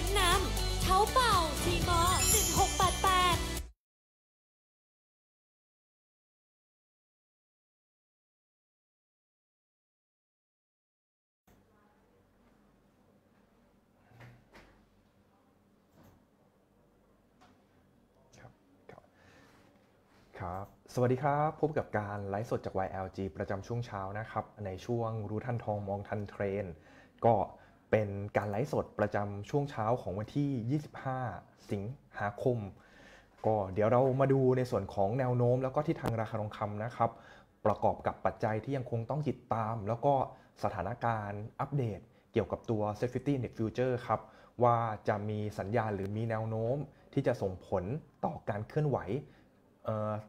ชั้นนำเท้าเป่าทีมอ1688ครับ สวัสดีครับ พบกับการไลฟ์สดจาก YLG ประจำช่วงเช้านะครับ ในช่วงรู้ทันทองมองทันเทรนก็เป็นการไลฟ์สดประจำช่วงเช้าของวันที่ 25 สิงหาคม ก็เดี๋ยวเรามาดูในส่วนของแนวโน้มแล้วก็ที่ทางราคาทองคำนะครับ ประกอบกับปัจจัยที่ยังคงต้องติดตาม แล้วก็สถานการณ์อัปเดตเกี่ยวกับตัว Safety Index Future ครับ ว่าจะมีสัญญาณหรือมีแนวโน้มที่จะส่งผลต่อการเคลื่อนไหว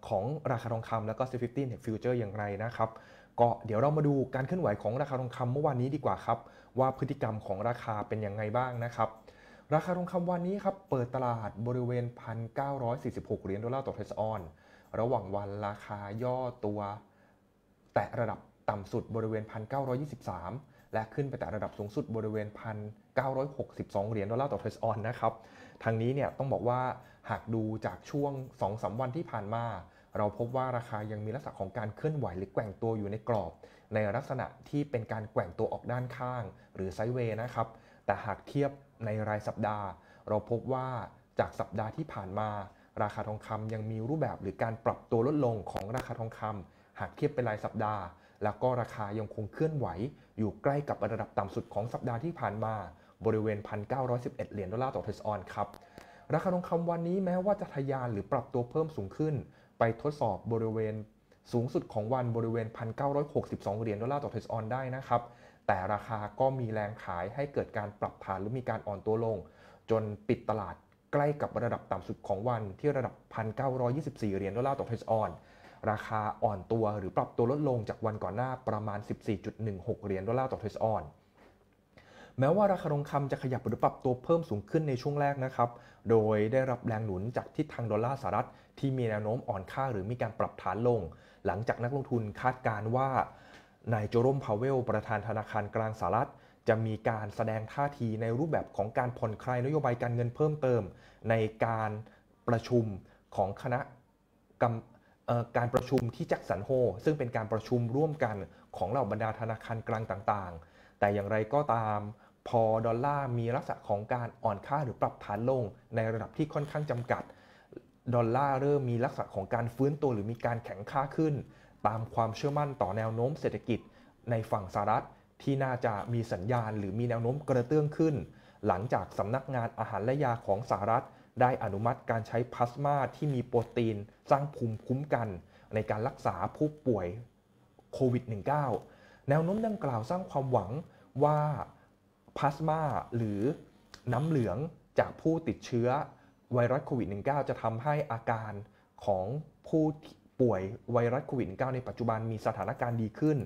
ของราคาทองคำแล้วก็ s ฟ f ี t y น n ต e ิ Future อย่างไรนะครับก็เดี๋ยวเรามาดูการเคลื่อนไหวของราคาทองคำเมื่อวานนี้ดีกว่าครับว่าพฤติกรรมของราคาเป็นยังไงบ้างนะครับ ราคาทองคำวันนี้ครับเปิดตลาดบริเวณ1,946เหรียญดอลลาร์ต่อเทสออนระหว่างวันราคาย่อตัวแตะระดับต่ำสุดบริเวณ1,923และขึ้นไปแตะระดับสูงสุดบริเวณ1,962เหรียญดอลลาร์ต่อเทสออนนะครับทางนี้เนี่ยต้องบอกว่าหากดูจากช่วง2-3วันที่ผ่านมาเราพบว่าราคายังมีลักษณะของการเคลื่อนไหวหรือแกว่งตัวอยู่ในกรอบ ในลักษณะที่เป็นการแกว่งตัวออกด้านข้าง หรือไซด์เวย์นะครับ แต่หากเทียบในรายสัปดาห์ เราพบว่าจากสัปดาห์ที่ผ่านมา ราคาทองคำยังมีรูปแบบหรือการปรับตัวลดลงของราคาทองคำ หากเทียบเป็นรายสัปดาห์ แล้วก็ราคายังคงเคลื่อนไหว อยู่ใกล้กับระดับต่ำสุดของสัปดาห์ที่ผ่านมาบริเวณ1,911เหรียญดอลลาร์ต่อเทสออนครับราคาทองคำวันนี้แม้ว่าจะทะยานหรือปรับตัวเพิ่มสูงขึ้นไปทดสอบบริเวณสูงสุดของวันบริเวณ 1,962เหรียญดอลลาร์ต่อเทสออนได้นะครับ แต่ราคาก็มีแรงขายให้เกิดการปรับฐานหรือมีการอ่อนตัวลง จนปิดตลาดใกล้กับระดับต่ำสุดของวันที่ระดับ 1,924เหรียญดอลลาร์ต่อเทสออน ราคาอ่อนตัวหรือปรับตัวลดลงจากวันก่อนหน้าประมาณ 14.16เหรียญดอลลาร์ต่อเทสออนแม้ว่าราคาทองคำจะขยับหรือปรับตัวเพิ่มสูงขึ้นในช่วงแรกนะครับ โดยได้รับแรงหนุนจากทิศทางดอลลาร์สหรัฐ ที่มีแนวโน้มอ่อนค่าหรือมีการปรับฐานลง หลังจากนักลงทุนคาดการว่านายโจรมพาวเวลประธานธนาคารกลางสหรัฐ จะมีการแสดงท่าทีในรูปแบบของการผ่อนคลายนโยบายการเงินเพิ่มเติม ในการประชุมของคณะกรรมการประชุมที่จักสันโฮซึ่งเป็นการประชุมร่วมกันของเหล่าบรรดาธนาคารกลางต่าง ๆ แต่อย่างไรก็ตามพอดอลลาร์มีลักษณะของการอ่อนค่าหรือปรับฐานลงในระดับที่ค่อนข้างจำกัด ดอลลาร์เริ่มมีลักษณะของการฟื้นตัวหรือมีการแข็งค่าขึ้น ตามความเชื่อมั่นต่อแนวโน้มเศรษฐกิจ ในฝั่งสหรัฐ ที่น่าจะมีสัญญาณ หรือมีแนวโน้มกระเตื้องขึ้น หลังจากสำนักงานอาหารและยาของสหรัฐ ได้อนุมัติการใช้พลาสมาที่มีโปรตีน สร้างภูมิคุ้มกัน ในการรักษาผู้ป่วยโควิด -19 แนวโน้มดังกล่าวสร้างความหวังว่าพลาสมาหรือน้ำเหลืองจากผู้ติดเชื้อไวรัสโควิด -19 จะทำให้อาการของผู้ป่วยไวรัสโควิด -19 ในปัจจุบันมีสถานการณ์ดีขึ้น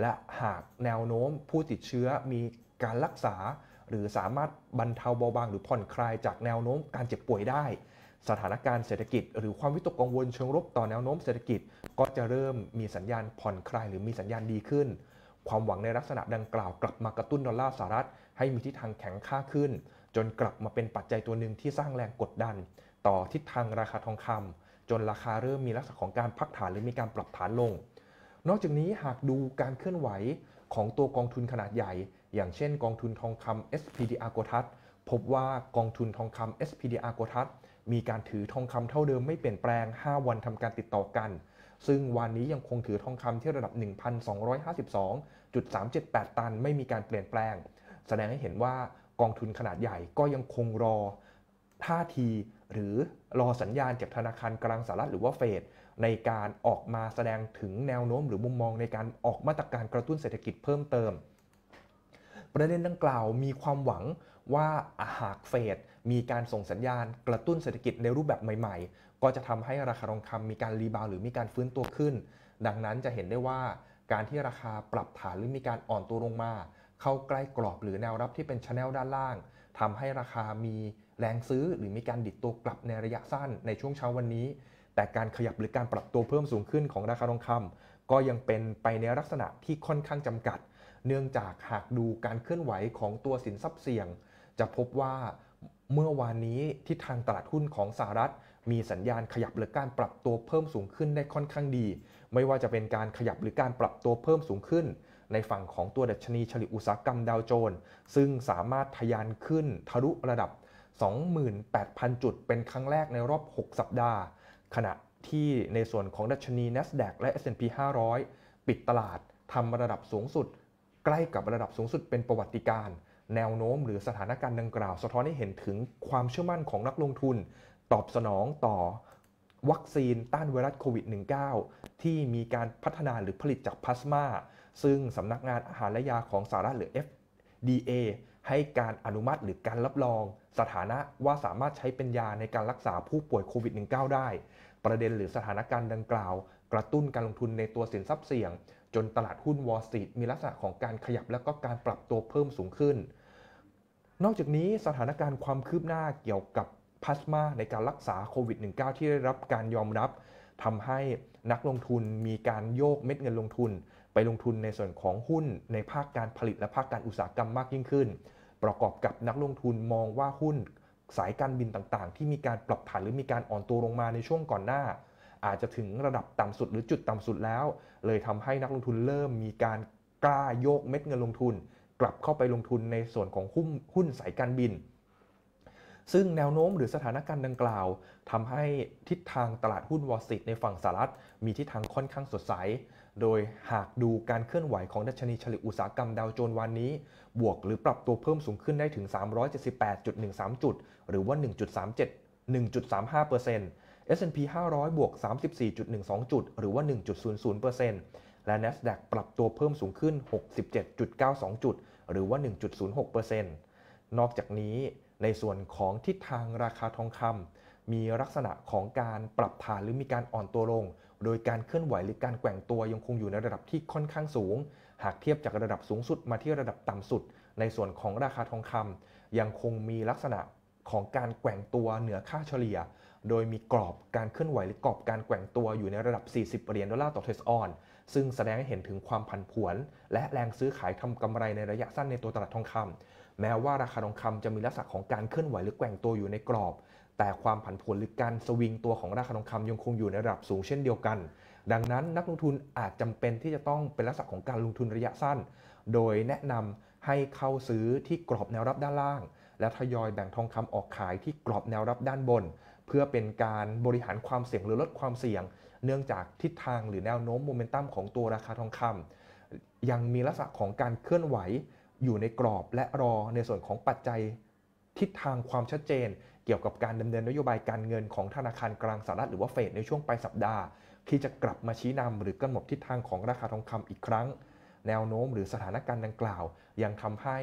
และหากแนวโน้มผู้ติดเชื้อมีการรักษา หรือสามารถบรรเทาเบาบางหรือผ่อนคลายจากแนวโน้มการเจ็บป่วยได้ สถานการณ์เศรษฐกิจหรือความวิตกกังวลเชิงลบต่อแนวโน้มเศรษฐกิจ ก็จะเริ่มมีสัญญาณผ่อนคลายหรือมีสัญญาณดีขึ้น ความหวังในลักษณะดังกล่าวกลับมากระตุ้นดอลลาร์สหรัฐให้มีทิศทางแข็งค่าขึ้น จนกลับมาเป็นปัจจัยตัวหนึ่งที่สร้างแรงกดดัน ต่อทิศทางราคาทองคำ จนราคาเริ่มมีลักษณะของการพักฐานหรือมีการปรับฐานลง นอกจากนี้หากดูการเคลื่อนไหวของตัวกองทุนขนาดใหญ่ อย่างเช่นกองทุนทองคำ SPDR โกทัศพบว่ากองทุนทองคำ SPDR โกทัศมีการถือทองคำเท่าเดิมไม่เปลี่ยนแปลง 5 วันทำการติดต่อกันซึ่งวันนี้ยังคงถือทองคำที่ระดับ1,252.378ตันไม่มีการเปลี่ยนแปลงแสดงให้เห็นว่ากองทุนขนาดใหญ่ก็ยังคงรอท่าที หรือรอสัญญาณจากธนาคารกลางสหรัฐหรือว่าเฟดในการออกมาแสดงถึงแนวโน้มหรือมุมมองในการออกมาตรการกระตุ้นเศรษฐกิจเพิ่มเติม ประเด็นดังกล่าวมีความหวังว่าหากเฟดมีการส่งสัญญาณ กระตุ้นเศรษฐกิจในรูปแบบใหม่ ๆ ก็จะทำให้ราคาทองคำมีการรีบาวหรือมีการฟื้นตัวขึ้น ดังนั้นจะเห็นได้ว่าการที่ราคาปรับฐานหรือมีการอ่อนตัวลงมาเข้าใกล้กรอบหรือแนวรับที่เป็นชแนลด้านล่าง ทำให้ราคามีแรงซื้อ หรือมีการดิดตัวกลับในระยะสั้นในช่วงเช้าวันนี้ แต่การขยับหรือการปรับตัวเพิ่มสูงขึ้นของราคาทองคำ ก็ยังเป็นไปในลักษณะที่ค่อนข้างจำกัด เนื่องจากหากดูการเคลื่อนไหวของตัวสินทรัพย์เสี่ยง จะพบว่าเมื่อวานนี้ที่ทางตลาดหุ้นของสหรัฐ มีสัญญาณขยับหรือการปรับตัวเพิ่มสูงขึ้นได้ค่อนข้างดี ไม่ว่าจะเป็นการขยับหรือการปรับตัวเพิ่มสูงขึ้นในฝั่งของตัวดัชนีเฉลี่ยอุตสาหกรรมดาวโจนส์ซึ่งสามารถทะยานขึ้นทะลุระดับ 28,000 จุด เป็นครั้งแรกในรอบ 6 สัปดาห์ ขณะที่ในส่วนของดัชนี NASDAQ และ S&P 500 ปิดตลาดทำระดับสูงสุด ใกล้กับระดับสูงสุดเป็นประวัติการ แนวโน้มหรือสถานการณ์ดังกล่าว สะท้อนให้เห็นถึงความเชื่อมั่นของนักลงทุน ตอบสนองต่อวัคซีนต้านไวรัสโควิด -19 ที่มีการพัฒนาหรือผลิตจากพลาสมาซึ่งสำนักงานอาหารและยาของสหรัฐหรือ FDA ให้การอนุมัติหรือการรับรอง สถานะว่าสามารถใช้เป็นยาในการรักษาผู้ป่วยโควิด -19 ได้ ประเด็นหรือสถานการณ์ดังกล่าว กระตุ้นการลงทุนในตัวสินทรัพย์เสี่ยง จนตลาดหุ้นวอลสตรีทมีลักษณะของการขยับและก็การปรับตัวเพิ่มสูงขึ้น นอกจากนี้สถานการณ์ความคืบหน้าเกี่ยวกับพลาสมาในการรักษาโควิด -19 ที่ได้รับการยอมรับทำให้นักลงทุนมีการโยกเม็ดเงินลงทุนไปลงทุนในส่วนของหุ้น ในภาคการผลิตและภาคการอุตสาหกรรมมากยิ่งขึ้น ประกอบกับนักลงทุนมองว่าหุ้นสายการบินต่างๆ ที่มีการปรับฐานหรือมีการอ่อนตัวลงมาในช่วงก่อนหน้า อาจจะถึงระดับต่ำสุดหรือจุดต่ำสุดแล้ว เลยทำให้นักลงทุนเริ่มมีการกล้าโยกเม็ดเงินลงทุน กลับเข้าไปลงทุนในส่วนของหุ้นหุ้นสายการบิน ซึ่งแนวโน้มหรือสถานการณ์ดังกล่าว ทำให้ทิศทางตลาดหุ้นวอลสตในฝั่งสหรัฐมีทิศทางค่อนข้างสดใสโดยหากดูการเคลื่อนไหวของดัชนีเฉลี่ยอุตสาหกรรมดาวโจนส์วันนี้ บวกหรือปรับตัวเพิ่มสูงขึ้นได้ถึง 378.13 จุด หรือว่า 1.37 1.35% S&P 500 บวก 34.12 จุด หรือว่า 1.00%และ NASDAQ ปรับตัวเพิ่มสูงขึ้น 67.92 จุด หรือว่า 1.06%นอกจากนี้ ในส่วนของทิศทางราคาทองคำมีลักษณะของการปรับฐานหรือมีการอ่อนตัวลงโดยการเคลื่อนไหวหรือการแกว่งตัวยังคงอยู่ในระดับที่ค่อนข้างสูง หากเทียบจากระดับสูงสุดมาที่ระดับต่ำสุดในส่วนของราคาทองคำ ยังคงมีลักษณะของการแกว่งตัวเหนือค่าเฉลี่ย โดยมีกรอบการเคลื่อนไหวหรือกรอบการแกว่งตัวอยู่ในระดับ 40 เหรียญดอลลาร์ต่อเทสออนซึ่งแสดงให้เห็นถึงความผันผวนและแรงซื้อขายทำกำไรในระยะสั้นในตัวตลาดทองคำ แม้ว่าราคาทองคำจะมีลักษณะของการเคลื่อนไหวหรือแกว่งตัวอยู่ในกรอบแต่ความผันผวนหรือการสวิงตัวของราคาทองคำยังคงอยู่ในระดับสูงเช่นเดียวกัน ดังนั้น นักลงทุนอาจจำเป็นที่จะต้องเป็นลักษณะของการลงทุนระยะสั้น โดยแนะนำให้เข้าซื้อที่กรอบแนวรับด้านล่าง และทยอยแบ่งทองคำออกขายที่กรอบแนวรับด้านบน เพื่อเป็นการบริหารความเสี่ยงหรือลดความเสี่ยง เนื่องจากทิศทางหรือแนวโน้มโมเมนตัมของตัวราคาทองคำ ยังมีลักษณะของการเคลื่อนไหวอยู่ในกรอบและรอในส่วนของปัจจัย ทิศทางความชัดเจนเกี่ยวกับการดำเนินนโยบายการเงินของธนาคารกลางสหรัฐหรือว่าเฟดในช่วงปลายสัปดาห์ ที่จะกลับมาชี้นำหรือกำหนดทิศทางของราคาทองคำอีกครั้ง แนวโน้มหรือสถานการณ์ดังกล่าว ยังทำให้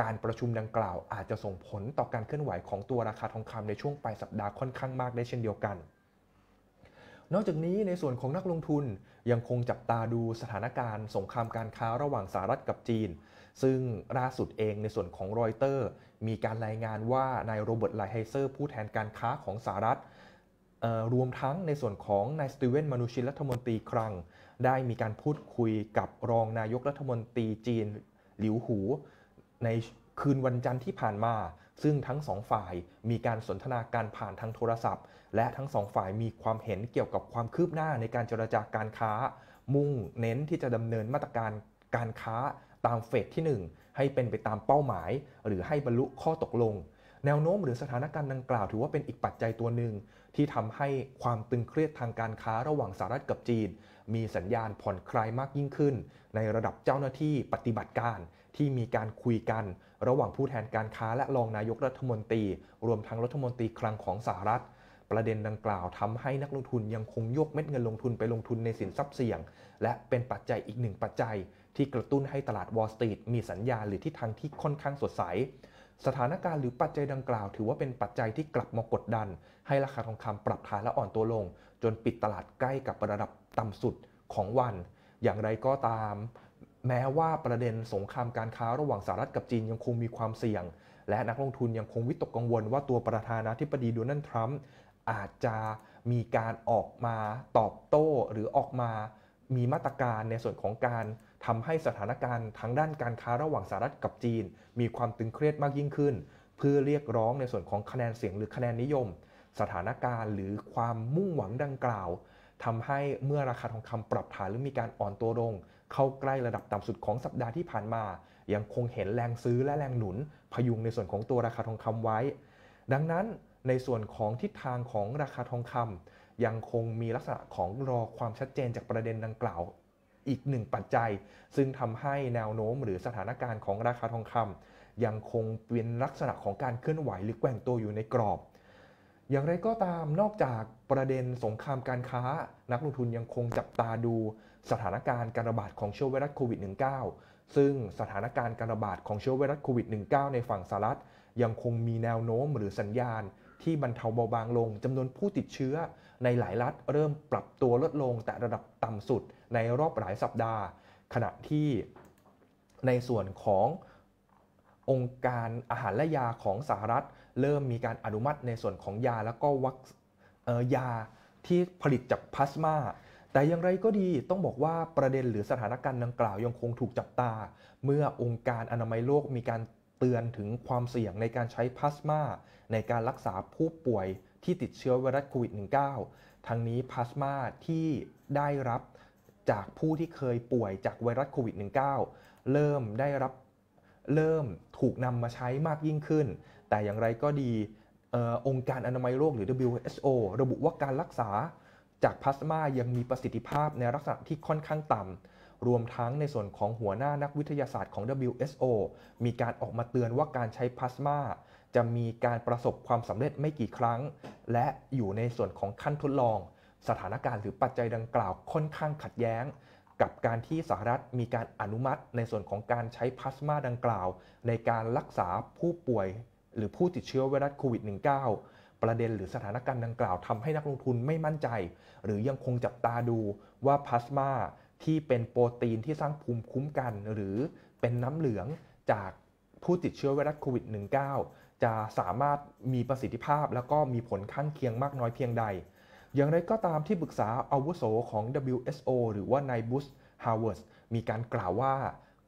การประชุมดังกล่าว อาจจะส่งผลต่อการเคลื่อนไหวของตัวราคาทองคำในช่วงปลายสัปดาห์ค่อนข้างมากได้เช่นเดียวกัน นอกจากนี้ในส่วนของนักลงทุนยังคงจับตาดูสถานการณ์ สงครามการค้าระหว่างสหรัฐกับจีน ซึ่งล่าสุดเองในส่วนของรอยเตอร์มีการรายงานว่านายโรเบิร์ตไลไฮเซอร์ผู้แทนการค้าของสหรัฐรวมทั้งในส่วนของนายสตีเวนมานูชินรัฐมนตรีครัง ได้มีการพูดคุยกับรองนายกรัฐมนตรีจีนหลิวหู ในคืนวันจันทร์ที่ผ่านมา ซึ่งทั้งสองฝ่ายมีการสนทนาการผ่านทางโทรศัพท์ และทั้งสองฝ่ายมีความเห็นเกี่ยวกับความคืบหน้าในการเจรจาการค้า มุ่งเน้นที่จะดำเนินมาตรการการค้าตามเฟสที่1 ให้เป็นไปตามเป้าหมายหรือให้บรรลุข้อตกลง แนวโน้มหรือสถานการณ์ดังกล่าวถือว่าเป็นอีกปัจจัยตัวหนึ่งที่ทำให้ความตึงเครียดทางการค้าระหว่างสหรัฐกับจีน มีสัญญาณผ่อนคลายมากยิ่งขึ้น ในระดับเจ้าหน้าที่ปฏิบัติการที่มีการคุยกัน ระหว่างผู้แทนการค้าและรองนายกรัฐมนตรี รวมทั้งรัฐมนตรีคลังของสหรัฐ ประเด็นดังกล่าวทำให้นักลงทุนยังคงยกเม็ดเงินลงทุนไปลงทุนในสินทรัพย์เสี่ยงและเป็นปัจจัยอีกหนึ่งปัจจัยที่กระตุ้นให้ตลาดวอลสตรีทมีสัญญาณ หรือทิศทางที่ค่อนข้างสดใส สถานการณ์หรือปัจจัยดังกล่าว ถือว่าเป็นปัจจัยที่กลับมากดดัน ให้ราคาทองคำปรับฐานและอ่อนตัวลง จนปิดตลาดใกล้กับระดับต่ำสุดของวัน อย่างไรก็ตามแม้ว่าประเด็นสงครามการค้าระหว่างสหรัฐกับจีนยังคงมีความเสี่ยง และนักลงทุนยังคงวิตกกังวล ว่าตัวประธานาธิบดีโดนัลด์ทรัมป์อาจจะมีการออกมาตอบโต้หรือออกมา มีมาตรการในส่วนของการทำให้สถานการณ์ทางด้านการค้าระหว่างสหรัฐกับจีน มีความตึงเครียดมากยิ่งขึ้นเพื่อเรียกร้องในส่วนของคะแนนเสียง หรือคะแนนนิยม สถานการณ์หรือความมุ่งหวังดังกล่าวทำให้เมื่อราคาทองคำปรับฐานหรือมีการอ่อนตัวลงเข้าใกล้ระดับต่ำสุดของสัปดาห์ที่ผ่านมา ยังคงเห็นแรงซื้อและแรงหนุนพยุงในส่วนของตัวราคาทองคำไว้ ดังนั้น ในส่วนของทิศทางของราคาทองคำ ยังคงมีลักษณะของรอความชัดเจนจากประเด็นดังกล่าวอีกหนึ่งปัจจัย ซึ่งทำให้แนวโน้มหรือสถานการณ์ของราคาทองคำยังคงเป็นลักษณะของการเคลื่อนไหวหรือแกว่งตัวอยู่ในกรอบ อย่างไรก็ตามนอกจากประเด็นสงครามการค้านักลงทุนยังคงจับตาดูสถานการณ์การระบาดของเชื้อไวรัสโควิด -19 ซึ่งสถานการณ์การระบาดของเชื้อไวรัสโควิด -19 ในฝั่งสหรัฐยังคงมีแนวโน้มหรือสัญญาณที่บรรเทาเบาบางลง จำนวนผู้ติดเชื้อในหลายรัฐ เริ่มปรับตัวลดลงแต่ระดับต่ำสุดในรอบหลายสัปดาห์ ขณะที่ในส่วนขององค์การอาหาร และยาของสหรัฐ เริ่มมีการอนุมัติในส่วนของยาแล้วก็วัคยาที่ผลิตจากพลาสมา แต่อย่างไรก็ดีต้องบอกว่าประเด็นหรือสถานการณ์ดังกล่าวยังคงถูกจับตา เมื่อองค์การอนามัยโลกมีการเตือนถึงความเสี่ยงในการใช้พลาสมาในการรักษาผู้ป่วยที่ติดเชื้อไวรัสโควิด -19 ทั้งนี้พลาสมาที่ได้รับจากผู้ที่เคยป่วยจากไวรัสโควิด -19 เริ่มได้รับเริ่มถูกนำมาใช้มากยิ่งขึ้น แต่อย่างไรก็ดีอองค์การอนามัยโลกหรือ WHO ระบุว่าการรักษาจากพลาสมายังมีประสิทธิภาพในลักษณะที่ค่อนข้างต่ำรวมทั้งในส่วนของหัวหน้านักวิทยาศาสตร์ของ WHO มีการออกมาเตือนว่าการใช้พลาสมาจะมีการประสบความสำเร็จไม่กี่ครั้ง และอยู่ในส่วนของขั้นทดลอง สถานการณ์หรือปัจจัยดังกล่าวค่อนข้างขัดแย้ง กับการที่สหรัฐมีการอนุมัติในส่วนของการใช้พลาสมาดังกล่าว ในการรักษาผู้ป่วยหรือผู้ติดเชื้อไวรัสโควิด -19 ประเด็นหรือสถานการณ์ดังกล่าวทำให้นักลงทุนไม่มั่นใจ หรือยังคงจับตาดูว่าพลาสมาที่เป็นโปรตีนที่สร้างภูมิคุ้มกันหรือเป็นน้ำเหลืองจากผู้ติดเชื้อไวรัสโควิด -19 จะสามารถมีประสิทธิภาพแล้วก็มีผลข้างเคียงมากน้อยเพียงใด อย่างไรก็ตามที่ปรึกษาอาวุโสของ WSO หรือว่านายบุสฮาวเวิร์สมีการกล่าวว่า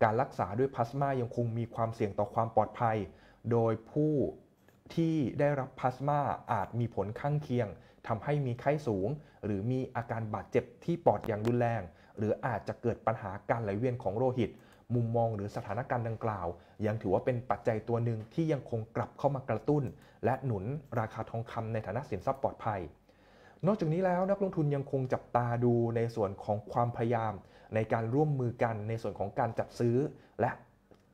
การรักษาด้วยพลาสมายังคงมีความเสี่ยงต่อความปลอดภัย โดยผู้ที่ได้รับพลาสมาอาจมีผลข้างเคียงทำให้มีไข้สูง หรือมีอาการบาดเจ็บที่ปอดอย่างรุนแรง หรืออาจจะเกิดปัญหาการไหลเวียนของโลหิตมุมมองหรือสถานการณ์ดังกล่าว ยังถือว่าเป็นปัจจัยตัวหนึ่งที่ยังคงกลับเข้ามากระตุ้น และหนุนราคาทองคำในฐานะสินทรัพย์ปลอดภัย นอกจากนี้แล้วนักลงทุนยังคงจับตาดูในส่วนของความพยายาม ในการร่วมมือกันในส่วนของการจัดซื้อ และ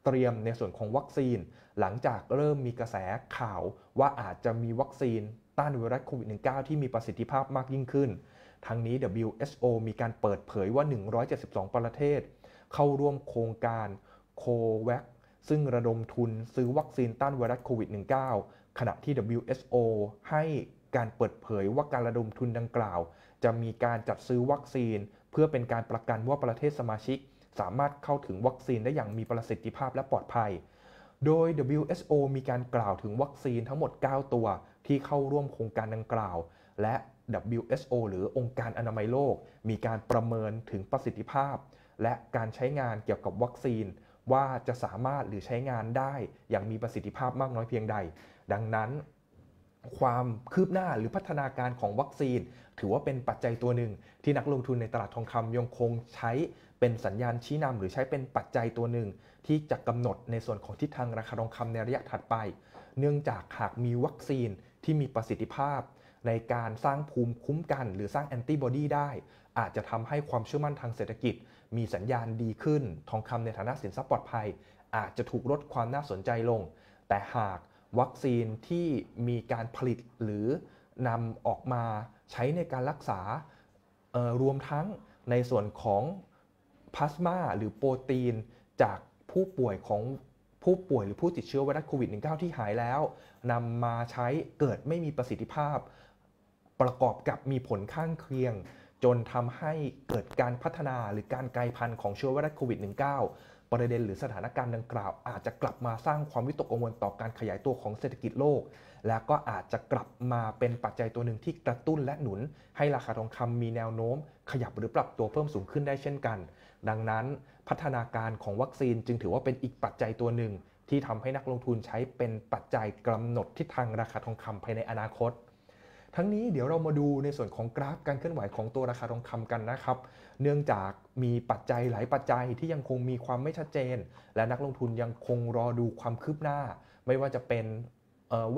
เตรียมในส่วนของวัคซีนหลังจากเริ่มมีกระแสข่าวว่าอาจจะมีวัคซีนต้านไวรัสโควิด -19 ที่มีประสิทธิภาพมากยิ่งขึ้น ทั้งนี้ WHO มีการเปิดเผยว่า 172 ประเทศเข้าร่วมโครงการโควัคซึ่งระดมทุนซื้อวัคซีนต้านไวรัสโควิด -19 ขณะที่ w s o ให้การเปิดเผยว่าการระดมทุนดังกล่าว จะมีการจัดซื้อวัคซีนเพื่อเป็นการประกันว่าประเทศสมาชิก สามารถเข้าถึงวัคซีนได้อย่างมีประสิทธิภาพและปลอดภัย โดย w s o มีการกล่าวถึงวัคซีนทั้งหมด 9 ตัวที่เข้าร่วมโครงการดังกล่าว และ w s o หรือองค์การอนามัยโลก มีการประเมินถึงประสิทธิภาพและการใช้งานเกี่ยวกับวัคซีน ว่าจะสามารถหรือใช้งานได้อย่างมีประสิทธิภาพมากน้อยเพียงใด ดังนั้นความคืบหน้าหรือพัฒนาการของวัคซีน ถือว่าเป็นปัจจัยตัวหนึ่งที่นักลงทุนในตลาดทองคำยังคงใช้เป็นสัญญาณชี้นำหรือใช้เป็นปัจจัยตัวหนึ่งที่จะกำหนดในส่วนของทิศทางราคาทองคำในระยะถัดไป เนื่องจากหากมีวัคซีนที่มีประสิทธิภาพ ในการสร้างภูมิคุ้มกันหรือสร้างแอนติบอดีได้ อาจจะทำให้ความเชื่อมั่นทางเศรษฐกิจมีสัญญาณดีขึ้นทองคำในฐานะสินทรัพย์ปลอดภัย อาจจะถูกลดความน่าสนใจลง แต่หากวัคซีนที่มีการผลิตหรือนำออกมาใช้ในการรักษารวมทั้งในส่วนของพลาสมาหรือโปรตีน จากผู้ป่วยของผู้ป่วยหรือผู้ติดเชื้อไวรัสโควิด -19 ที่หายแล้วนำมาใช้เกิดไม่มีประสิทธิภาพ ประกอบกับมีผลข้างเคียงจนทำให้เกิดการพัฒนาหรือการกลายพันธุ์ของเชื้อไวรัสโควิด -19 ประเด็นหรือสถานการณ์ดังกล่าว อาจจะกลับมาสร้างความวิตกกังวลต่อการขยายตัวของเศรษฐกิจโลก และก็อาจจะกลับมาเป็นปัจจัยตัวหนึ่งที่กระตุ้นและหนุน ให้ราคาทองคำมีแนวโน้มขยับหรือปรับตัวเพิ่มสูงขึ้นได้เช่นกัน ดังนั้นพัฒนาการของวัคซีนจึงถือว่าเป็นอีกปัจจัยตัวหนึ่งที่ทำให้นักลงทุนใช้เป็นปัจจัยกำหนดทิศทางราคาทองคำภายในอนาคตทั้งนี้เดี๋ยวเรามาดูในส่วนของกราฟ การเคลื่อนไหวของตัวราคาทองคำกันนะครับ เนื่องจากมีปัจจัยหลายปัจจัยที่ยังคงมีความไม่ชัดเจน และนักลงทุนยังคงรอดูความคืบหน้า ไม่ว่าจะเป็น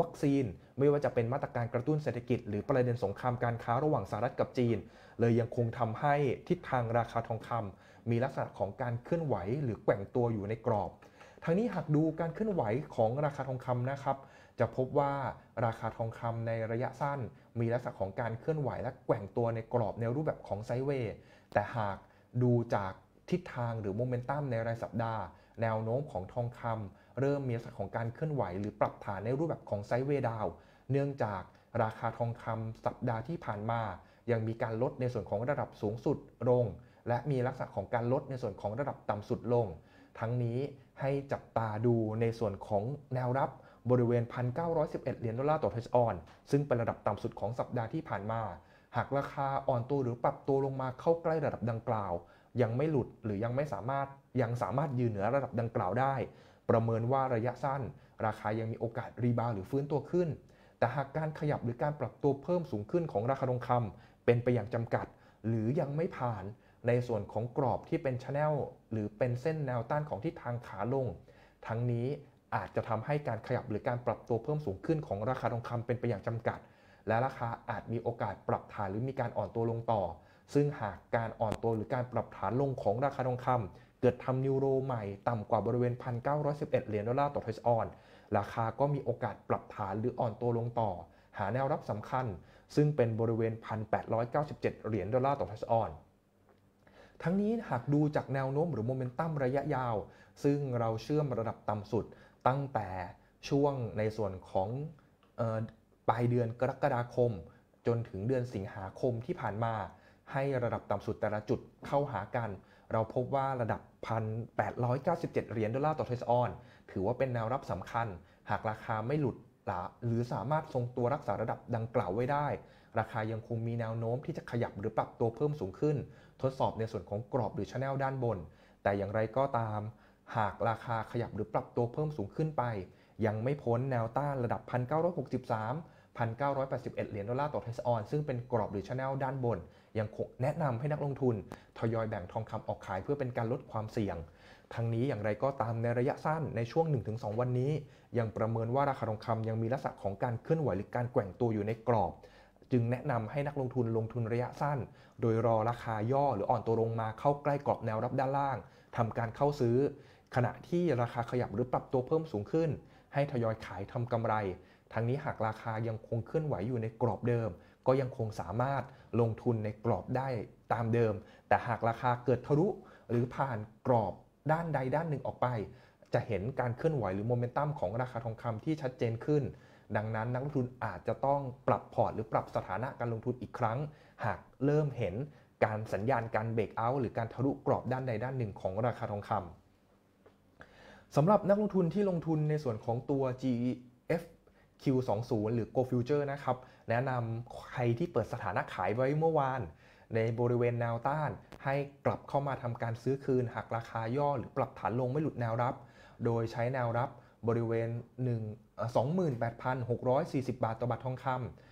วัคซีน ไม่ว่าจะเป็นมาตรการกระตุ้นเศรษฐกิจ หรือประเด็นสงครามการค้าระหว่างสหรัฐกับจีน เลยยังคงทำให้ทิศทางราคาทองคำ มีลักษณะของการเคลื่อนไหวหรือแกว่งตัวอยู่ในกรอบทางนี้หากดูการเคลื่อนไหวของราคาทองคำนะครับ จะพบว่าราคาทองคำในระยะสั้นมีลักษณะของการเคลื่อนไหวและแกว่งตัวในกรอบในรูปแบบของไซเวย์แต่หากดูจากทิศทางหรือโมเมนตัมในรายสัปดาห์ แนวโน้มของทองคำ เริ่มมีลักษณะของการเคลื่อนไหว หรือปรับฐานในรูปแบบของไซเวย์ดาว เนื่องจากราคาทองคำสัปดาห์ที่ผ่านมายังมีการลดในส่วนของระดับสูงสุดลงและมีลักษณะของการลดในส่วนของระดับต่ำสุดลง ทั้งนี้ให้จับตาดูในส่วนของแนวรับบริเวณ 1,911เหรียญดอลลาร์ต่อเทชออนซึ่งเป็นระดับต่ำสุดของสัปดาห์ที่ผ่านมา หากราคาอ่อนตัวหรือปรับตัวลงมาเข้าใกล้ระดับดังกล่าว ยังไม่หลุดหรือยังไม่สามารถยังสามารถยืนเหนือระดับดังกล่าวได้ ประเมินว่าระยะสั้น ราคายังมีโอกาสรีบาวหรือฟื้นตัวขึ้น แต่หากการขยับหรือการปรับตัวเพิ่มสูงขึ้นของราคาทองคำเป็นไปอย่างจำกัด หรือยังไม่ผ่านในส่วนของกรอบที่เป็นชแนลหรือเป็นเส้นแนวต้านของทิศทางขาลง ทั้งนี้อาจจะทำให้การขยับหรือการปรับตัวเพิ่มสูงขึ้นของราคาทองคำเป็นไปอย่างจำกัด และราคาอาจมีโอกาสปรับฐานหรือมีการอ่อนตัวลงต่อ ซึ่งหากการอ่อนตัวหรือการปรับฐานลงของราคาทองคำเกิดทำนิวโรใหม่ต่ำกว่าบริเวณ 1,911 เหรียญดอลลาร์ต่อทอยออนราคาก็มีโอกาสปรับฐานหรืออ่อนตัวลงต่อ หาแนวรับสำคัญ ซึ่งเป็นบริเวณ 1,897 เหรียญดอลลาร์ต่อทอยออนทั้งนี้หากดูจากแนวโน้มหรือโมเมนตัมระยะยาว ซึ่งเราเชื่อมระดับต่ำสุดตั้งแต่ช่วงในส่วนของปลายเดือนกรกฎาคม จนถึงเดือนสิงหาคมที่ผ่านมา ให้ระดับต่ำสุดแต่ละจุดเข้าหากัน เราพบว่าระดับ 1,897เหรียญดอลลาร์ต่อเทสออน ถือว่าเป็นแนวรับสำคัญ หากราคาไม่หลุดหรือสามารถทรงตัวรักษาระดับดังกล่าวไว้ได้ ราคายังคงมีแนวโน้มที่จะขยับหรือปรับตัวเพิ่มสูงขึ้น ทดสอบในส่วนของกรอบหรือชแนลด้านบน แต่อย่างไรก็ตามหากราคาขยับหรือปรับตัวเพิ่มสูงขึ้นไป ยังไม่พ้นแนวต้านระดับ 1963 1,981 เหรียญดอลลาร์ต่อเทสออน ซึ่งเป็นกรอบหรือชแนลด้านบน ยังคงแนะนำให้นักลงทุน ทยอยแบ่งทองคำออกขายเพื่อเป็นการลดความเสี่ยง ทั้งนี้อย่างไรก็ตามในระยะสั้นในช่วง 1-2 วันนี้ ยังประเมินว่าราคาทองคำยังมีลักษณะของการเคลื่อนไหวหรือการแกว่งตัวอยู่ในกรอบ จึงแนะนำให้นักลงทุนลงทุนระยะสั้น โดยรอราคาย่อหรืออ่อนตัวลงมาเข้าใกล้กรอบแนวรับด้านล่างทำการเข้าซื้อขณะที่ราคาขยับหรือปรับตัวเพิ่มสูงขึ้นให้ทยอยขายทำกำไร ทั้งนี้หากราคายังคงเคลื่อนไหวอยู่ในกรอบเดิม ก็ยังคงสามารถลงทุนในกรอบได้ตามเดิม แต่หากราคาเกิดทะลุหรือผ่านกรอบด้านใดด้านหนึ่งออกไป จะเห็นการเคลื่อนไหวหรือโมเมนตัมของราคาทองคำที่ชัดเจนขึ้น ดังนั้นนักลงทุนอาจจะต้องปรับพอร์ตหรือปรับสถานะการลงทุนอีกครั้ง หากเริ่มเห็นการสัญญาณการเบรกเอาท์หรือการทะลุกรอบด้านใดด้านหนึ่งของราคาทองคำสำหรับนักลงทุนที่ลงทุนในส่วนของตัว GF Q20 หรือ Go Future นะครับ แนะนำใครที่เปิดสถานะขายไว้เมื่อวาน ในบริเวณแนวต้าน ให้กลับเข้ามาทำการซื้อคืนหากราคาย่อหรือปรับฐานลงไม่หลุดแนวรับ โดยใช้แนวรับบริเวณ 1 28,640 บาทต่อบาททองค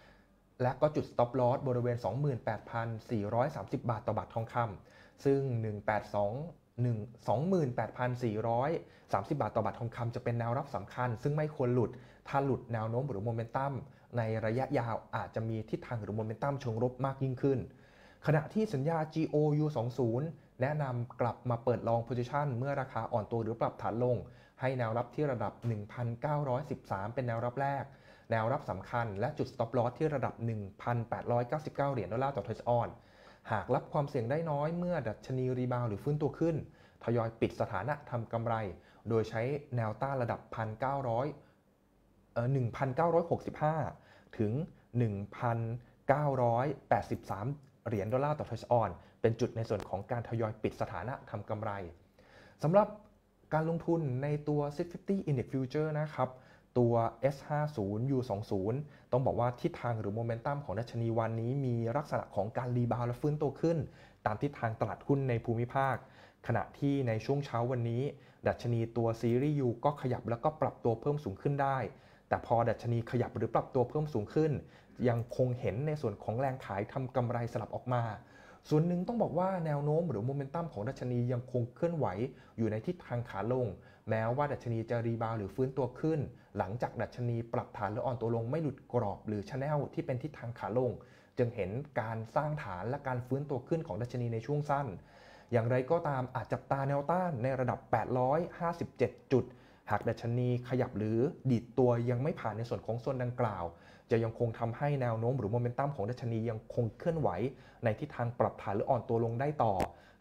ำ และก็จุด stop loss บริเวณ 28,430 บาทต่อบาททองคำซึ่ง 182 1 28,430 บาทต่อบาททองคำจะเป็นแนวรับสำคัญ ซึ่งไม่ควรหลุด ถ้าหลุดแนวโน้มหรือโมเมนตัม ในระยะยาวอาจจะมีทิศทางหรือโมเมนตัมชงลบมากยิ่งขึ้น ขณะที่สัญญา GOU 20แนะนำกลับมาเปิดลอง position เมื่อราคาอ่อนตัวหรือปรับฐานลง ให้แนวรับที่ระดับ 1,913 เป็นแนวรับแรก แนวรับสำคัญ และจุด stop loss ที่ระดับ 1,899เหรียญดอลลาร์ต่อทอยออนหากรับความเสี่ยงได้น้อยเมื่อดัชนีรีบาวหรือฟื้นตัวขึ้น ทยอยปิดสถานะทำกำไรโดยใช้แนวต้านระดับ 1,900เอ่อ1,965 ถึง 1,983 เหรียญดอลลาร์ต่อทัชออน เป็นจุดในส่วนของการทยอยปิดสถานะทำกำไร สำหรับการลงทุนในตัว s i 5 0 Index Future นะครับตัว S50 U20 ต้องบอกว่าทิศทางหรือโมเมนตัมของดัชนีวันนี้มีลักษณะของการรีบาวและฟื้นตัวขึ้น ตามทิศทางตลาดหุ้นในภูมิภาค ขณะที่ในช่วงเช้าวันนี้ ดัชนีตัวซีรีส์ U ก็ขยับแล้วก็ปรับตัวเพิ่มสูงขึ้นได้ แต่พอดัชนีขยับหรือปรับตัวเพิ่มสูงขึ้น ยังคงเห็นในส่วนของแรงขายทำกำไรสลับออกมาส่วนหนึ่งต้องบอกว่าแนวโน้มหรือโมเมนตัมของดัชนียังคงเคลื่อนไหวอยู่ในทิศทางขาลง แม้ว่าดัชนีจะรีบาวหรือฟื้นตัวขึ้น หลังจากดัชนีปรับฐานหรืออ่อนตัวลงไม่หลุดกรอบ หรือชแนลที่เป็นทิศทางขาลง จึงเห็นการสร้างฐานและการฟื้นตัวขึ้นของดัชนีในช่วงสั้น อย่างไรก็ตามอาจจับตาแนวต้านในระดับ 857 จุด หากดัชนีขยับหรือดีดตัวยังไม่ผ่านในส่วนของโซนดังกล่าวจะยังคงทำให้แนวโน้มหรือโมเมนตัมของดัชนียังคงเคลื่อนไหวในทิศทางปรับฐานหรืออ่อนตัวลงได้ต่อ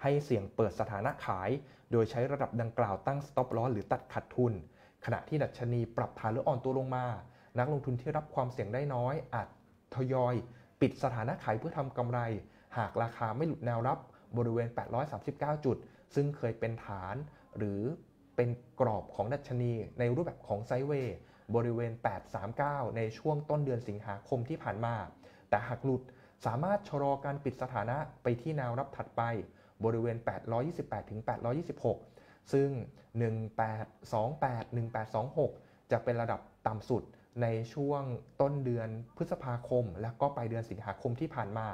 ให้เสี่ยงเปิดสถานะขาย โดยใช้ระดับดังกล่าวตั้ง stop loss หรือตัดขาดทุน ขณะที่ดัชนีปรับฐานหรืออ่อนตัวลงมา นักลงทุนที่รับความเสี่ยงได้น้อยอาจทยอย ปิดสถานะขายเพื่อทำกำไร หากราคาไม่หลุดแนวรับบริเวณ 839 จุดซึ่งเคยเป็นฐานหรือเป็นกรอบของดัชนีในรูปแบบของไซด์เวย์บริเวณ 839 ในช่วงต้นเดือนสิงหาคมที่ผ่านมา แต่หากหลุดสามารถชะลอการปิดสถานะไปที่แนวรับถัดไปบริเวณ 828 ถึง 826 ซึ่ง 1828 1826 จะเป็นระดับต่ำสุดในช่วงต้นเดือนพฤษภาคม และก็ปลายเดือนสิงหาคมที่ผ่านมา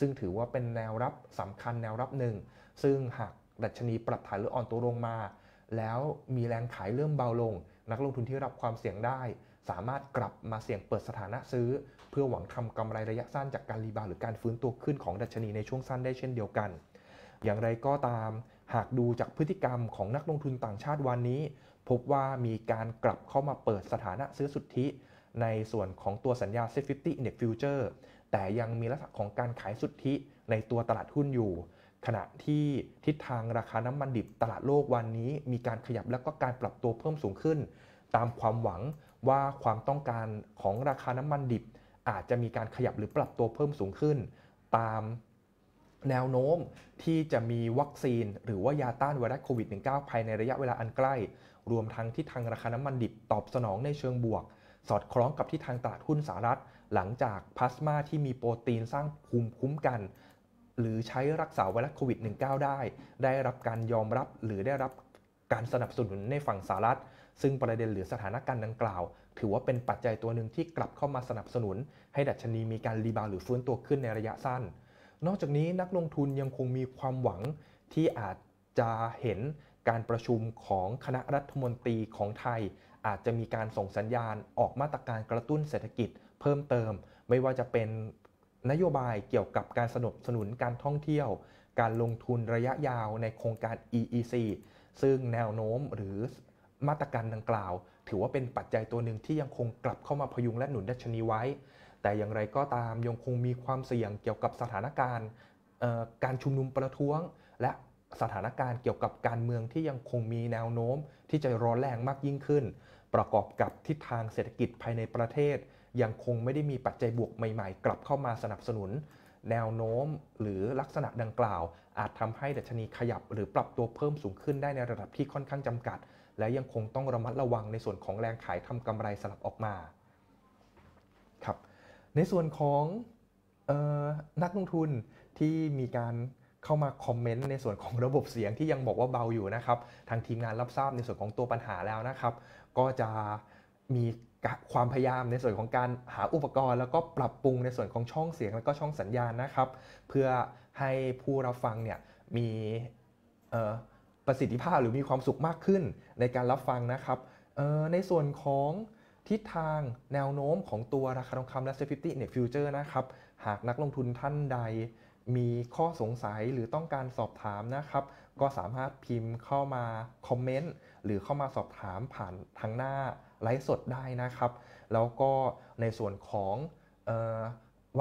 ซึ่งถือว่าเป็นแนวรับสำคัญแนวรับหนึ่ง ซึ่งหากดัชนีปรับฐานหรืออ่อนตัวลงมา แล้วมีแรงขายเริ่มเบาลงนักลงทุนที่รับความเสี่ยงได้ สามารถกลับมาเสี่ยงเปิดสถานะซื้อ เพื่อหวังทำกำไรระยะสั้นจากการรีบาหรือการฟื้นตัวขึ้นของดัชนีในช่วงสั้นได้เช่นเดียวกัน อย่างไรก็ตามหากดูจากพฤติกรรมของนักลงทุนต่างชาติวันนี้ พบว่ามีการกลับเข้ามาเปิดสถานะซื้อสุทธิ ในส่วนของตัวสัญญา Set 50 Index Future แต่ยังมีลักษณะของการขายสุทธิในตัวตลาดหุ้นอยู่ขณะที่ทิศทางราคาน้ำมันดิบตลาดโลกวันนี้มีการขยับและก็การปรับตัวเพิ่มสูงขึ้น ตามความหวังว่าความต้องการของราคาน้ำมันดิบอาจจะมีการขยับหรือปรับตัวเพิ่มสูงขึ้น ตามแนวโน้มที่จะมีวัคซีนหรือว่ายาต้านไวรัสโควิด -19 ภายในระยะเวลาอันใกล้ รวมทั้งที่ทางราคาน้ำมันดิบตอบสนองในเชิงบวก สอดคล้องกับที่ทางตลาดหุ้นสหรัฐหลังจากพลาสมาที่มีโปรตีนสร้างภูมิคุ้มกันหรือใช้รักษาไวรัสโควิด -19 ได้ ได้รับการยอมรับหรือได้รับการสนับสนุนในฝั่งสหรัฐ ซึ่งประเด็นหรือสถานการณ์ดังกล่าว ถือว่าเป็นปัจจัยตัวหนึ่งที่กลับเข้ามาสนับสนุน ให้ดัชนีมีการรีบาวหรือฟื้นตัวขึ้นในระยะสั้น นอกจากนี้นักลงทุนยังคงมีความหวังที่อาจจะเห็นการประชุมของคณะรัฐมนตรีของไทย อาจจะมีการส่งสัญญาณออกมาตรการกระตุ้นเศรษฐกิจเพิ่มเติม ไม่ว่าจะเป็นนโยบายเกี่ยวกับการสนับสนุนการท่องเที่ยว การลงทุนระยะยาวในโครงการ EEC ซึ่งแนวโน้มหรือมาตรการดังกล่าว ถือว่าเป็นปัจจัยตัวหนึ่งที่ยังคงกลับเข้ามาพยุงและหนุนดัชนีไว้ แต่อย่างไรก็ตามยังคงมีความเสี่ยงเกี่ยวกับสถานการณ์การชุมนุมประท้วง และสถานการณ์เกี่ยวกับการเมืองที่ยังคงมีแนวโน้มที่จะร้อนแรงมากยิ่งขึ้น ประกอบกับทิศทางเศรษฐกิจภายในประเทศยังคงไม่ได้มีปัจจัยบวกใหม่ๆ กลับเข้ามาสนับสนุน แนวโน้มหรือลักษณะดังกล่าว อาจทำให้ดัชนีขยับ หรือปรับตัวเพิ่มสูงขึ้นได้ในระดับที่ค่อนข้างจำกัด และยังคงต้องระมัดระวังในส่วนของแรงขายทำกำไรสลับออกมาครับในส่วนของนักลงทุนที่มีการเข้ามาคอมเมนต์ ในส่วนของระบบเสียงที่ยังบอกว่าเบาอยู่นะครับ ทางทีมงานรับทราบในส่วนของตัวปัญหาแล้วนะครับ ก็จะมีความพยายามในส่วนของการหาอุปกรณ์ แล้วก็ปรับปรุงในส่วนของช่องเสียงแล้วก็ช่องสัญญาณนะครับเพื่อให้ผู้รับฟังเนี่ยมีประสิทธิภาพหรือมีความสุขมากขึ้นในการรับฟังนะครับในส่วนของทิศทางแนวโน้มของตัว ราคาทองคำและเซฟิี้เนี่ยฟิวเจอร์นะครับหากนักลงทุนท่านใดมีข้อสงสัยหรือต้องการสอบถามนะครับ ก็สามารถพิมพ์เข้ามาคอมเมนต์หรือเข้ามาสอบถามผ่านทางหน้าไลฟ์สดได้นะครับ แล้วก็ในส่วนของออ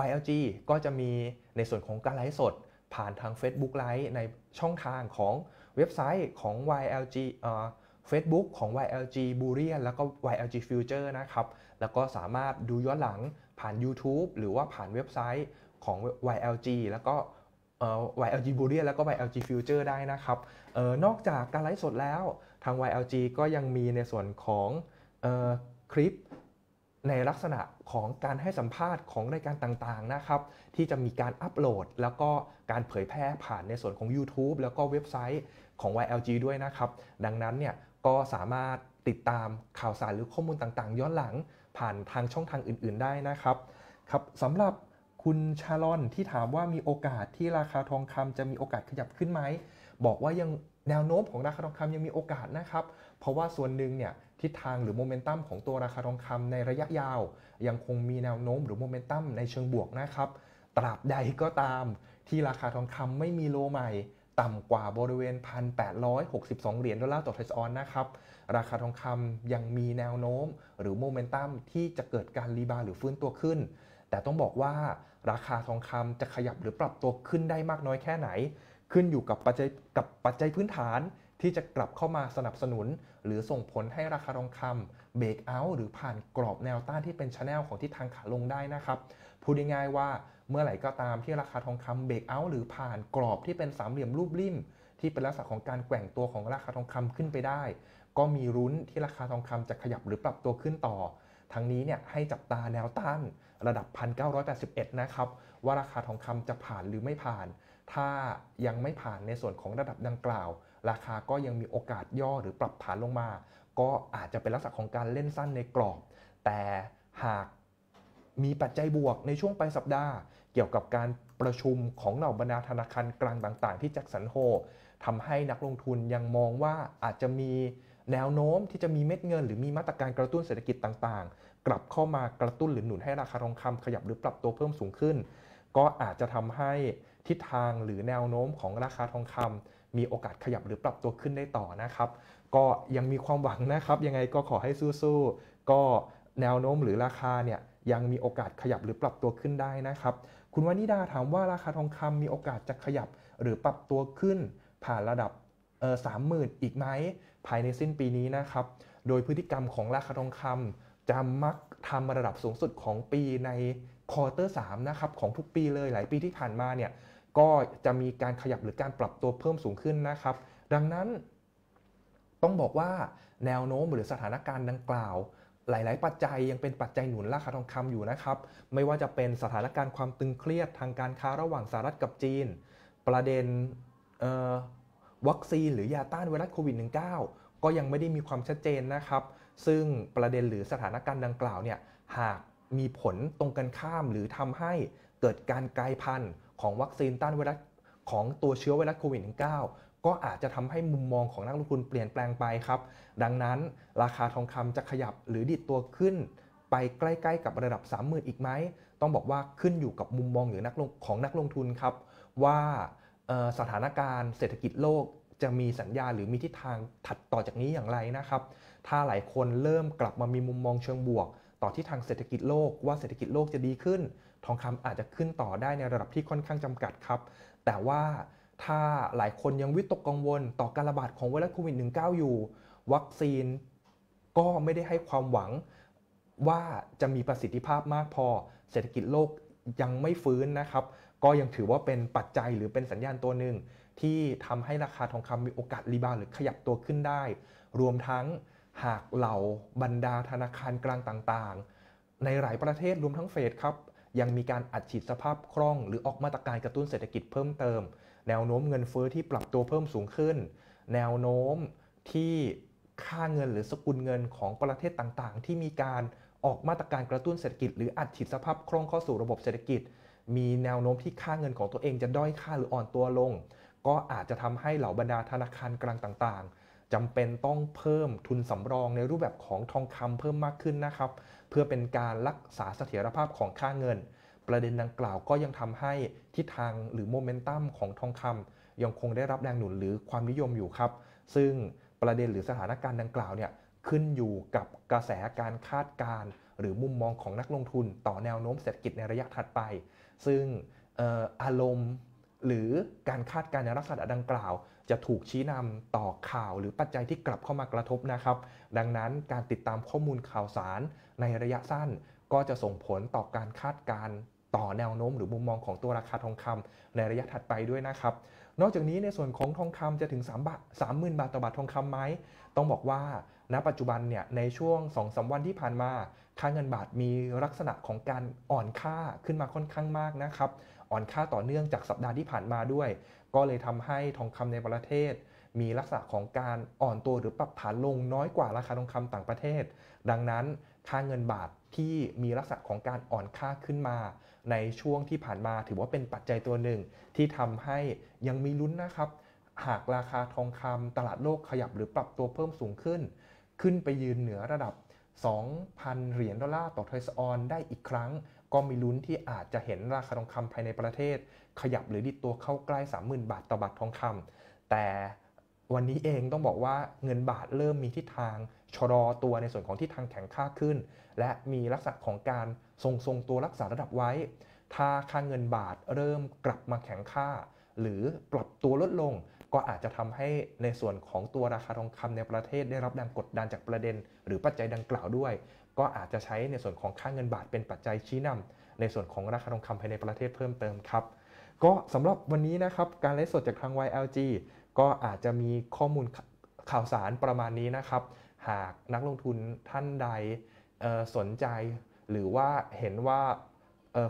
YLG ก็จะมีในส่วนของการไลฟ์สดผ่านทาง Facebook Live ในช่องทางของเว็บไซต์ของ YLG เฟซบุ๊ c e b o o k ของ YLG b u r i a n แล้วก็ YLG Future นะครับ แล้วก็สามารถดูย้อนหลังผ่าน YouTube หรือว่าผ่านเว็บไซต์ของ YLG แล้วก็ YLG b u r i a n แล้วก็ YLG Future ได้นะครับออนอกจากการไลฟ์สดแล้วทาง YLG ก็ยังมีในส่วนของคลิปในลักษณะของการให้สัมภาษณ์ของรายการต่างๆนะครับที่จะมีการอัปโหลดแล้วก็การเผยแพร่ผ่านในส่วนของ YouTube แล้วก็เว็บไซต์ของ YLG ด้วยนะครับ ดังนั้นเนี่ยก็สามารถติดตามข่าวสารหรือข้อมูลต่างๆย้อนหลังผ่านทางช่องทางอื่นๆได้นะครับครับสำหรับคุณชาลอนที่ถามว่ามีโอกาสที่ราคาทองคำจะมีโอกาสขยับขึ้นไหมบอกว่ายังแนวโน้มของราคาทองคำยังมีโอกาสนะครับเพราะว่าส่วนหนึ่งเนี่ยทิศทางหรือโมเมนตัมของตัวราคาทองคำในระยะยาว ยังคงมีแนวโน้มหรือโมเมนตัมในเชิงบวกนะครับ ตราบใดก็ตาม ที่ราคาทองคำไม่มีโลใหม่ ต่ำกว่าบริเวณ1,862เหรียญดอลลาร์ต่อทสชออนนะครับราคาทองคำยังมีแนวโน้มหรือโมเมนตัมที่จะเกิดการรีบาหรือฟื้นตัวขึ้น แต่ต้องบอกว่าราคาทองคำจะขยับหรือปรับตัวขึ้นได้มากน้อยแค่ไหน ขึ้นอยู่กับปัจจัยกับปัจจัยพื้นฐานที่จะกลับเข้ามาสนับสนุน หรือส่งผลให้ราคาทองคำเบรกเอาท์หรือผ่านกรอบแนวต้านที่เป็นชแนลของทิศทางขาลงได้นะครับ พูดง่ายๆว่าเมื่อไหร่ก็ตามที่ราคาทองคำเบรกเอาท์หรือผ่านกรอบที่เป็นสามเหลี่ยมรูปริมที่เป็นลักษณะของการแกว่งตัวของราคาทองคำขึ้นไปได้ ก็มีรุ้นที่ราคาทองคำจะขยับหรือปรับตัวขึ้นต่อ ทั้งนี้เนี่ยให้จับตาแนวต้านระดับ1,981นะครับ ว่าราคาทองคำจะผ่านหรือไม่ผ่าน ถ้ายังไม่ผ่านในส่วนของระดับดังกล่าวราคาก็ยังมีโอกาสย่อหรือปรับฐานลงมา ก็อาจจะเป็นลักษณะของการเล่นสั้นในกรอบ แต่หากมีปัจจัยบวกในช่วงปลายสัปดาห์ เกี่ยวกับการประชุมของเหล่าบรรดาธนาคารกลางต่าง ๆ ที่แจ็คสันโฮทำให้นักลงทุนยังมองว่าอาจจะมีแนวโน้มที่จะมีเม็ดเงิน หรือมีมาตรการกระตุ้นเศรษฐกิจต่างๆ กลับเข้ามากระตุ้นหรือหนุนให้ราคาทองคำขยับหรือปรับตัวเพิ่มสูงขึ้น ก็อาจจะทำให้ทิศทางหรือแนวโน้มของราคาทองคำมีโอกาสขยับหรือปรับตัวขึ้นได้ต่อนะครับ ก็ยังมีความหวังนะครับ ยังไงก็ขอให้สู้ๆ ก็แนวโน้มหรือราคาเนี่ยยังมีโอกาสขยับหรือปรับตัวขึ้นได้นะครับ คุณวานิดาถามว่าราคาทองคำมีโอกาสจะขยับหรือปรับตัวขึ้นผ่านระดับสามหมื่นอีกไหมภายในสิ้นปีนี้นะครับ โดยพฤติกรรมของราคาทองคำจะมักทำระดับสูงสุดของปีในควอเตอร์3นะครับของทุกปีเลยหลายปีที่ผ่านมาเนี่ยก็จะมีการขยับหรือการปรับตัวเพิ่มสูงขึ้นนะครับ ดังนั้นต้องบอกว่าแนวโน้มหรือสถานการณ์ดังกล่าว หลาย ๆ ปัจจัยยังเป็นปัจจัยหนุนราคาทองคำอยู่นะครับ ไม่ว่าจะเป็นสถานการณ์ความตึงเครียดทางการค้าระหว่างสหรัฐกับจีน ประเด็นวัคซีนหรือยาต้านไวรัสโควิด -19 ก็ยังไม่ได้มีความชัดเจนนะครับ ซึ่งประเด็นหรือสถานการณ์ดังกล่าวเนี่ยหากมีผลตรงกันข้าม หรือทำให้เกิดการกลายพันธุ์ของวัคซีนต้านไวรัสของตัวเชื้อไวรัสโควิด -19 ก็อาจจะทำให้มุมมองของนักลงทุนเปลี่ยนแปลงไปครับ ดังนั้นราคาทองคำจะขยับหรือดิดตัวขึ้น ไปใกล้ๆ กับระดับ30,000อีกไหมต้องบอกว่าขึ้นอยู่กับมุมมองหรือนักลงของนักลงทุนครับว่าสถานการณ์เศรษฐกิจโลกจะมีสัญญาหรือมีทิศทางถัดต่อจากนี้อย่างไรนะครับ ถ้าหลายคนเริ่มกลับมามีมุมมองเชิงบวก ต่อทิศทางเศรษฐกิจโลก ว่าเศรษฐกิจโลกจะดีขึ้นทองคำอาจจะขึ้นต่อได้ในระดับที่ค่อนข้างจำกัดครับ แต่ว่าถ้าหลายคนยังวิตกกังวลต่อการระบาดของไวรัสโควิด -19 อยู่ วัคซีนก็ไม่ได้ให้ความหวังว่าจะมีประสิทธิภาพมากพอ เศรษฐกิจโลกยังไม่ฟื้นนะครับ ก็ยังถือว่าเป็นปัจจัยหรือเป็นสัญญาณตัวหนึ่งที่ทำให้ราคาทองคำมีโอกาสรีบาวหรือขยับตัวขึ้นได้ รวมทั้งหากเหล่า บรรดาธนาคารกลางต่างๆ ในหลายประเทศรวมทั้งเฟดครับยังมีการอัดฉีดสภาพคล่องหรือออกมาตรการกระตุ้นเศรษฐกิจเพิ่มเติมแนวโน้มเงินเฟอ้อที่ปรับตัวเพิ่มสูงขึ้น แนวโน้มที่ค่าเงินหรือสกุลเงินของประเทศต่างๆที่มีการออกมาตรการกระตุ้นเศรษฐกิจหรืออัดฉีดสภาพคล่องเข้าสู่ระบบเศรษฐกิจ มีแนวโน้มที่ค่าเงินของตัวเองจะด้อยค่าหรืออ่อนตัวลง ก็อาจจะทำให้เหล่าบรรดาธนาคารกลางต่าง ๆจำเป็นต้องเพิ่มทุนสำรองในรูปแบบของทองคำเพิ่มมากขึ้นนะครับ เพื่อเป็นการรักษาเสถียรภาพของค่าเงิน ประเด็นดังกล่าวก็ยังทำให้ทิศทางหรือโมเมนตัมของทองคำยังคงได้รับแรงหนุนหรือความนิยมอยู่ครับ ซึ่งประเด็นหรือสถานการณ์ดังกล่าวเนี่ยขึ้นอยู่กับกระแสการคาดการณ์หรือมุมมองของนักลงทุน ต่อแนวโน้มเศรษฐกิจในระยะถัดไป ซึ่งอออารมณ์หรือการคาดการณ์ในลักษณะดังกล่าวจะถูกชี้นำต่อข่าวหรือปัจจัยที่กลับเข้ามากระทบนะครับ ดังนั้นการติดตามข้อมูลข่าวสารในระยะสั้นก็จะส่งผลต่อการคาดการต่อแนวโน้มหรือมุมมองของตัวราคาทองคำ ในระยะถัดไปด้วยนะครับ นอกจากนี้ในส่วนของทองคำจะถึง3บาท30,000 บาทต่อบาททองคำไหมต้องบอกว่า ณปัจจุบันเนี่ยในช่วง2อสวันที่ผ่านมา ค่าเงินบาทมีลักษณะของการอ่อนค่าขึ้นมาค่อนข้างมากนะครับอ่อนค่าต่อเนื่องจากสัปดาห์ที่ผ่านมาด้วย ก็เลยทำให้ทองคำในประเทศ มีลักษณะของการอ่อนตัว หรือปรับฐานลงน้อยกว่าราคาทองคำต่างประเทศ ดังนั้นค่าเงินบาทที่มีลักษณะของการอ่อนค่าขึ้นมา ในช่วงที่ผ่านมาถือว่าเป็นปัจจัยตัวหนึ่ง ที่ทำให้ยังมีลุ้นนะครับ หากราคาทองคำตลาดโลกขยับหรือปรับตัวเพิ่มสูงขึ้น ขึ้นไปยืนเหนือระดับ 2,000 เหรียญดอลลาร์ต่อทอยสออนได้อีกครั้งก็มีลุ้นที่อาจจะเห็นราคาทองคำภายในประเทศ ขยับหรือดิดตัวเข้าใกล้30,000บาทต่อบาททองคำแต่วันนี้เองต้องบอกว่าเงินบาทเริ่มมีทิศทางชะลอตัวในส่วนของทิศทางแข็งค่าขึ้น และมีลักษณะของการทรงทรงตัวรักษาระดับไว้ ถ้าค่าเงินบาทเริ่มกลับมาแข็งค่า หรือปรับตัวลดลงก็อาจจะทำให้ในส่วนของตัวราคาทองคำในประเทศ ได้รับแรงกดดันจากประเด็น หรือปัจจัยดังกล่าวด้วยก็อาจจะใช้ในส่วนของค่าเงินบาท เป็นปัจจัยชี้นำ ในส่วนของราคาทองคำภายในประเทศเพิ่มเติมครับก็สำหรับวันนี้นะครับการไลฟ์สดจากทาง YLG ก็อาจจะมีข้อมูลข่าวสารประมาณนี้นะครับหากนักลงทุนท่านใดสนใจ หรือว่าเห็นว่า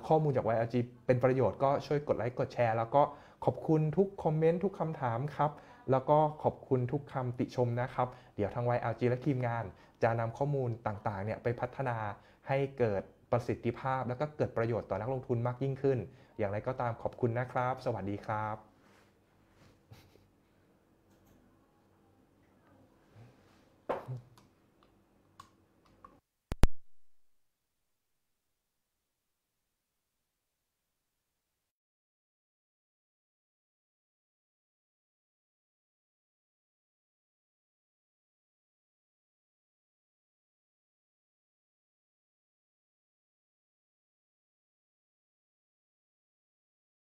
ข้อมูลจาก YLG เป็นประโยชน์ก็ช่วยกดไลค์กดแชร์ แล้วก็ขอบคุณทุกคอมเมนต์ทุกคำถามครับแล้วก็ขอบคุณทุกคำติชมนะครับเดี๋ยวทาง YLG และทีมงานจะนำข้อมูลต่างๆ เนี่ยไปพัฒนาให้เกิดประสิทธิภาพและก็เกิดประโยชน์ต่อนักลงทุนมากยิ่งขึ้น อย่างไรก็ตามขอบคุณนะครับ สวัสดีครับ